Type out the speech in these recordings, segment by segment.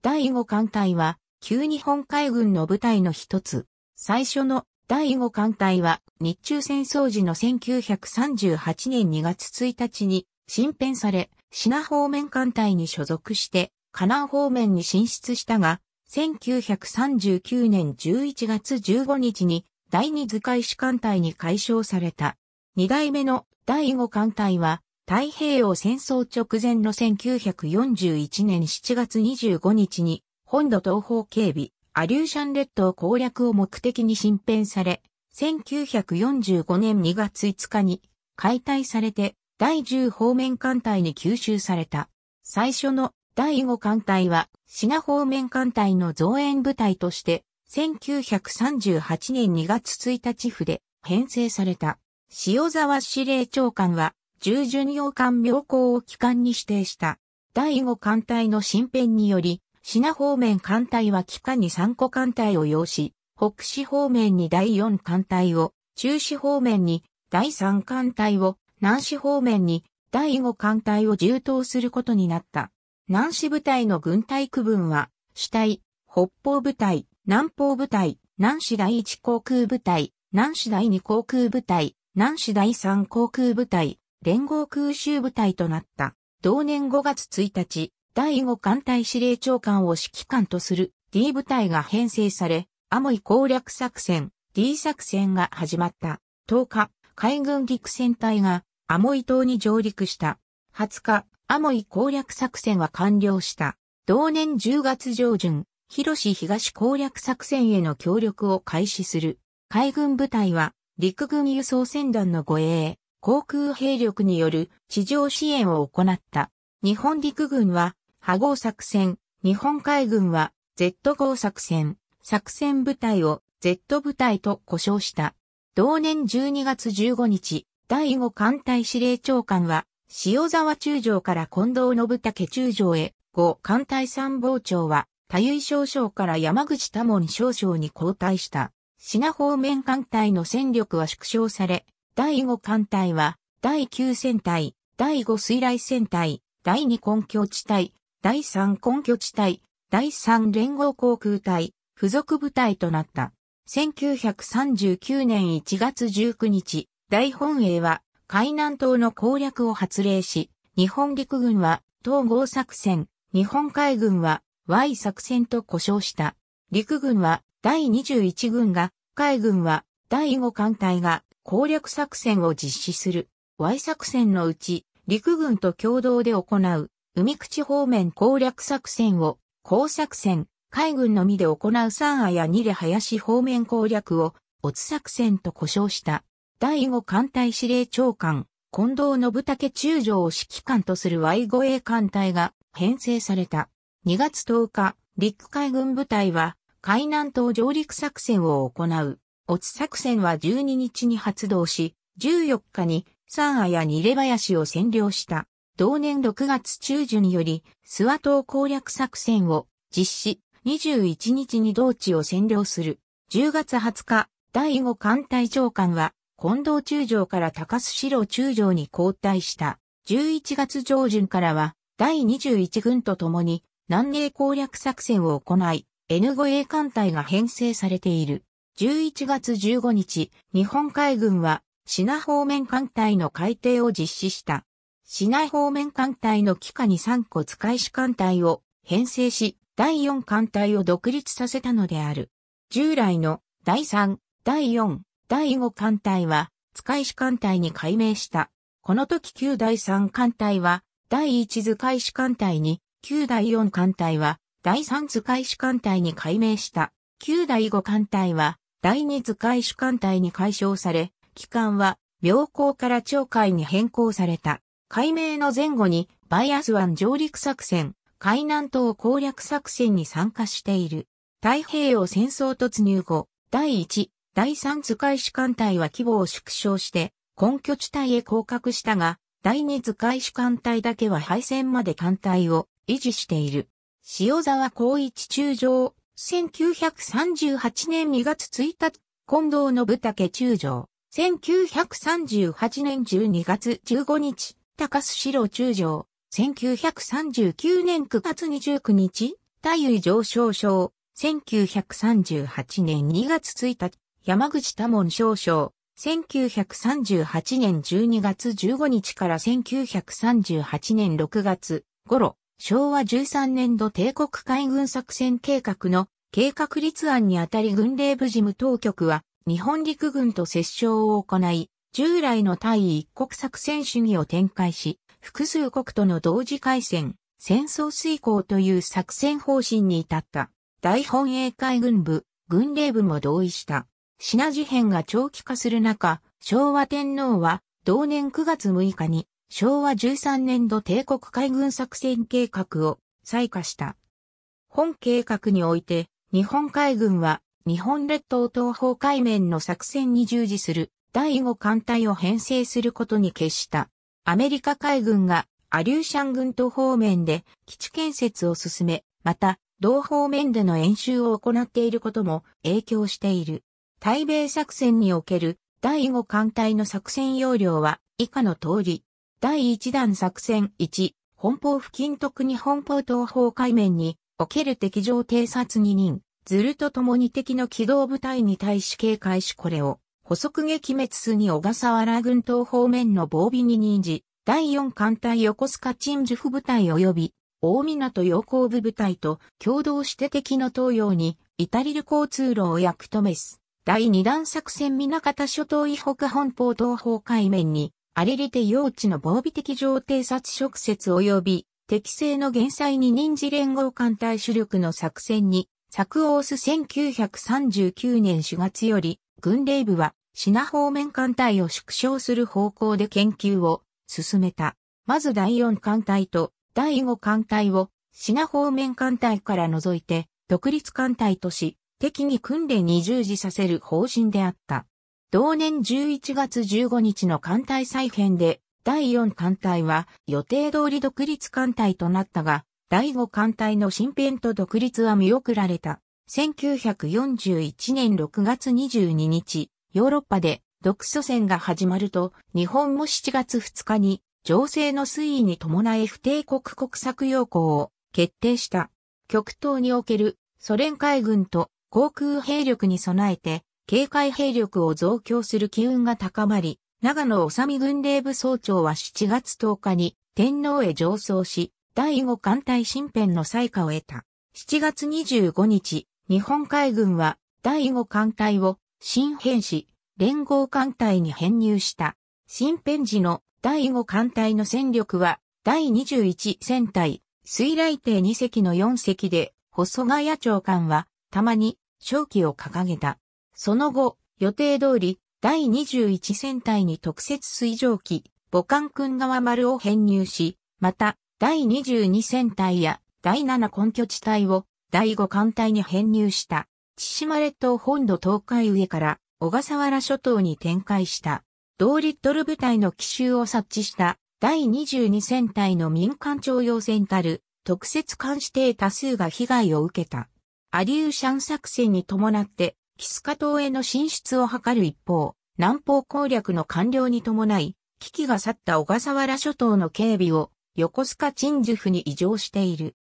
第5艦隊は、旧日本海軍の部隊の一つ。最初の第5艦隊は、日中戦争時の1938年2月1日に、新編され、品方面艦隊に所属して、河南方面に進出したが、1939年11月15日に、第2図解士艦隊に解消された。二代目の第5艦隊は、太平洋戦争直前の1941年7月25日に、本土東方警備、アリューシャン列島攻略を目的に新編され、1945年2月5日に解体されて第10方面艦隊に吸収された。最初の第5艦隊は滋賀方面艦隊の増援部隊として1938年2月1日府で編成された。塩沢司令長官は従巡洋艦妙高を機関に指定した。第五艦隊の新編により、品方面艦隊は機関に三個艦隊を要し、北市方面に第四艦隊を、中市方面に第三艦隊を、南市方面に第五艦隊を充当することになった。南市部隊の軍隊区分は、主隊、北方部隊、南方部隊、南市第一航空部隊、南市第二航空部隊、南市第三航空部隊、連合空襲部隊となった。同年5月1日、第5艦隊司令長官を指揮官とする D 部隊が編成され、アモイ攻略作戦 D 作戦が始まった。10日、海軍陸戦隊がアモイ島に上陸した。20日、アモイ攻略作戦は完了した。同年10月上旬、広市東攻略作戦への協力を開始する。海軍部隊は陸軍輸送船団の護衛、航空兵力による地上支援を行った。日本陸軍は、波号作戦、日本海軍は、Z 号作戦、作戦部隊を Z 部隊と呼称した。同年12月15日、第5艦隊司令長官は、塩沢中将から近藤信武中将へ、5艦隊参謀長は、多由井少将から山口多門少将に交代した。品方面艦隊の戦力は縮小され、第5艦隊は、第9戦隊、第5水雷戦隊、第2根拠地帯、第3根拠地帯、第3連合航空隊、付属部隊となった。1939年1月19日、大本営は海南島の攻略を発令し、日本陸軍は統合作戦、日本海軍は Y 作戦と呼称した。陸軍は第21軍が、海軍は第5艦隊が攻略作戦を実施する。Y 作戦のうち、陸軍と共同で行う、海口方面攻略作戦を、高作戦、海軍のみで行う三亜や二で林方面攻略を、オツ作戦と呼称した。第5艦隊司令長官、近藤信武中将を指揮官とする Y 護衛艦隊が編成された。2月10日、陸海軍部隊は、海南島上陸作戦を行う。オツ作戦は12日に発動し、14日に三亜や二レ林を占領した。同年6月中旬により、諏訪島攻略作戦を実施、21日に同地を占領する。10月20日、第5艦隊長官は、近藤中将から高須城中将に交代した。11月上旬からは、第21軍と共に、南寧攻略作戦を行い、N5A 艦隊が編成されている。11月15日、日本海軍は、シナ方面艦隊の改定を実施した。シナ方面艦隊の機下に3個使い士艦隊を編成し、第4艦隊を独立させたのである。従来の第3、第4、第5艦隊は、使い士艦隊に改名した。この時旧第3艦隊は、第1使い士艦隊に、旧第4艦隊は、第3使い士艦隊に改名した。旧第5艦隊は、第二図解主艦隊に解消され、機関は病行から町海に変更された。解明の前後にバイアス湾上陸作戦、海南島攻略作戦に参加している。太平洋戦争突入後、第一、第三図解主艦隊は規模を縮小して、根拠地帯へ降格したが、第二図解主艦隊だけは敗戦まで艦隊を維持している。塩沢光一中将1938年2月1日、近藤信武中将。1938年12月15日、高須四郎中将。1939年9月29日、太夫上昇将。1938年2月1日、山口多門少将。1938年12月15日から1938年6月頃、昭和13年度帝国海軍作戦計画の計画立案にあたり軍令部事務当局は日本陸軍と折衝を行い、従来の対一国作戦主義を展開し、複数国との同時開戦、戦争遂行という作戦方針に至った。大本営海軍部、軍令部も同意した。品事変が長期化する中、昭和天皇は同年9月6日に昭和13年度帝国海軍作戦計画を採火した。本計画において、日本海軍は日本列島東方海面の作戦に従事する第5艦隊を編成することに決した。アメリカ海軍がアリューシャン軍と方面で基地建設を進め、また、同方面での演習を行っていることも影響している。対米作戦における第5艦隊の作戦要領は以下の通り、第1弾作戦1、本邦付近特に本邦東方海面における敵情偵察2人、ずると共に敵の機動部隊に対し警戒しこれを補足撃滅すに小笠原軍東方面の防備に任じ、第4艦隊横須賀鎮守府部隊及び大港洋行部部隊と共同して敵の東洋に至りる交通路を役止めす。第2弾作戦南方諸島以北本邦東方海面にあリりて用地の防備的上偵察直説及び、適正の減災に任時連合艦隊主力の作戦に、作を押す1939年4月より、軍令部は、品方面艦隊を縮小する方向で研究を進めた。まず第4艦隊と第5艦隊を品方面艦隊から除いて独立艦隊とし、敵に訓練に従事させる方針であった。同年11月15日の艦隊再編で、第4艦隊は予定通り独立艦隊となったが、第5艦隊の新編と独立は見送られた。1941年6月22日、ヨーロッパで独ソ戦が始まると、日本も7月2日に情勢の推移に伴い不定国国策要項を決定した。極東におけるソ連海軍と航空兵力に備えて警戒兵力を増強する機運が高まり、長野治美軍令部総長は7月10日に天皇へ上奏し、第五艦隊新編の採火を得た。7月25日、日本海軍は第五艦隊を新編し、連合艦隊に編入した。新編時の第五艦隊の戦力は第21戦隊、水雷艇2隻の4隻で、細谷長官はたまに正旗を掲げた。その後、予定通り、第21戦隊に特設水蒸気、母艦君側丸を編入し、また、第22戦隊や第7根拠地帯を第5艦隊に編入した、千島列島本土東海上から小笠原諸島に展開した、同リットル部隊の奇襲を察知した第22戦隊の民間徴用船たる特設監視艇多数が被害を受けた。アリューシャン作戦に伴ってキスカ島への進出を図る一方、南方攻略の完了に伴い、危機が去った小笠原諸島の警備を横須賀鎮守府に移譲している。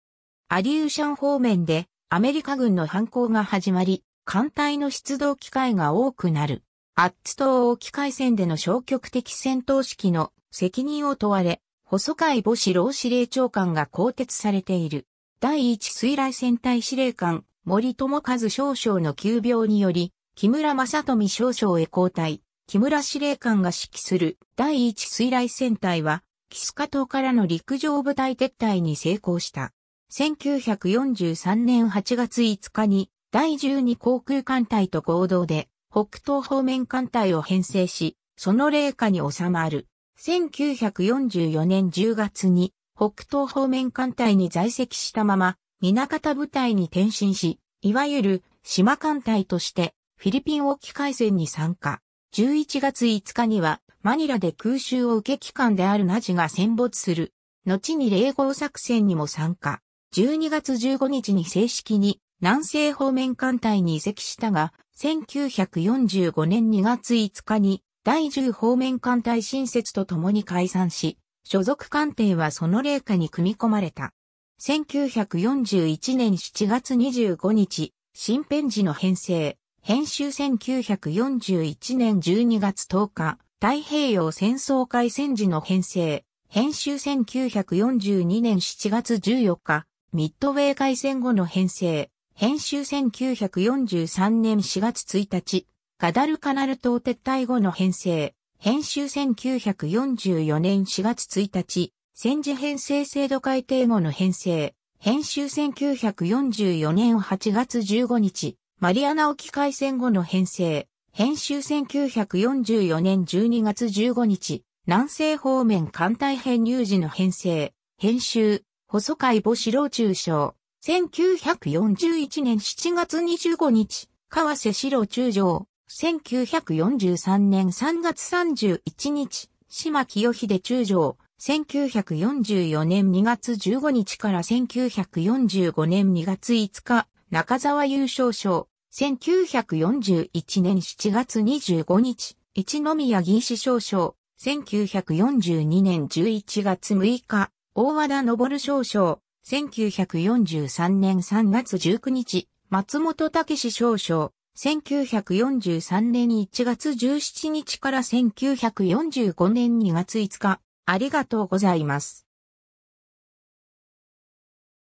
アリューシャン方面でアメリカ軍の反攻が始まり、艦隊の出動機会が多くなる。アッツ島沖海戦での消極的戦闘指揮の責任を問われ、細海母子老司令長官が更迭されている。第一水雷戦隊司令官森友和少将の急病により、木村正富少将へ交代、木村司令官が指揮する第一水雷戦隊は、キスカ島からの陸上部隊撤退に成功した。1943年8月5日に、第12航空艦隊と合同で、北東方面艦隊を編成し、その霊下に収まる。1944年10月に、北東方面艦隊に在籍したまま、南方部隊に転身し、いわゆる島艦隊としてフィリピン沖海戦に参加。11月5日にはマニラで空襲を受け機関であるナジが戦没する。後に冷号作戦にも参加。12月15日に正式に南西方面艦隊に移籍したが、1945年2月5日に第10方面艦隊新設とともに解散し、所属艦艇はその霊下に組み込まれた。1941年7月25日、新編時の編成、編集1941年12月10日、太平洋戦争開戦時の編成、編集1942年7月14日、ミッドウェー海戦後の編成、編集1943年4月1日、ガダルカナル島撤退後の編成、編集1944年4月1日、戦時編成制度改定後の編成、編集1944年8月15日、マリアナ沖海戦後の編成、編集1944年12月15日、南西方面艦隊編入時の編成、編集、細海母四郎中将、1941年7月25日、川瀬四郎中将、1943年3月31日、島清秀中将、1944年2月15日から1945年2月5日、中沢優勝賞、1941年7月25日、一宮議士少将、1942年11月6日、大和田昇少将、1943年3月19日、松本武史少将、1943年1月17日から1945年2月5日、ありがとうございます。